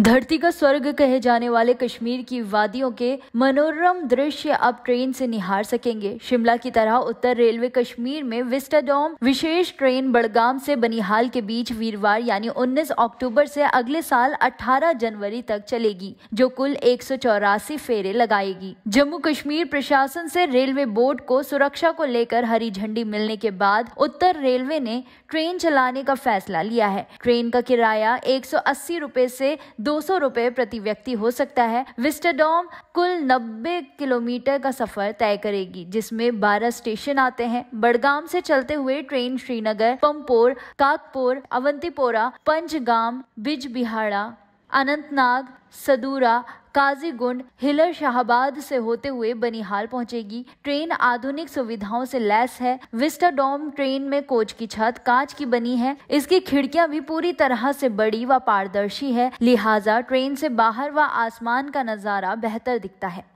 धरती का स्वर्ग कहे जाने वाले कश्मीर की वादियों के मनोरम दृश्य आप ट्रेन से निहार सकेंगे शिमला की तरह उत्तर रेलवे कश्मीर में विस्टाडोम विशेष ट्रेन बड़गाम से बनिहाल के बीच वीरवार यानी 19 अक्टूबर से अगले साल 18 जनवरी तक चलेगी जो कुल एक फेरे लगाएगी जम्मू कश्मीर प्रशासन से रेलवे बोर्ड को सुरक्षा को लेकर हरी झंडी मिलने के बाद उत्तर रेलवे ने ट्रेन चलाने का फैसला लिया है ट्रेन का किराया एक सौ से दो सौ प्रति व्यक्ति हो सकता है विस्टाडोम कुल नब्बे किलोमीटर का सफर तय करेगी जिसमें बारह स्टेशन आते हैं बड़गाम से चलते हुए ट्रेन श्रीनगर पंपोर काकपुर अवंतीपोरा पंचगाम बिजबिहाड़ा अनंतनाग सदूरा काजीगुंड हिलर शाहबाद से होते हुए बनिहाल पहुंचेगी ट्रेन आधुनिक सुविधाओं से लैस है विस्टाडोम ट्रेन में कोच की छत कांच की बनी है इसकी खिड़कियां भी पूरी तरह से बड़ी व पारदर्शी है लिहाजा ट्रेन से बाहर व आसमान का नजारा बेहतर दिखता है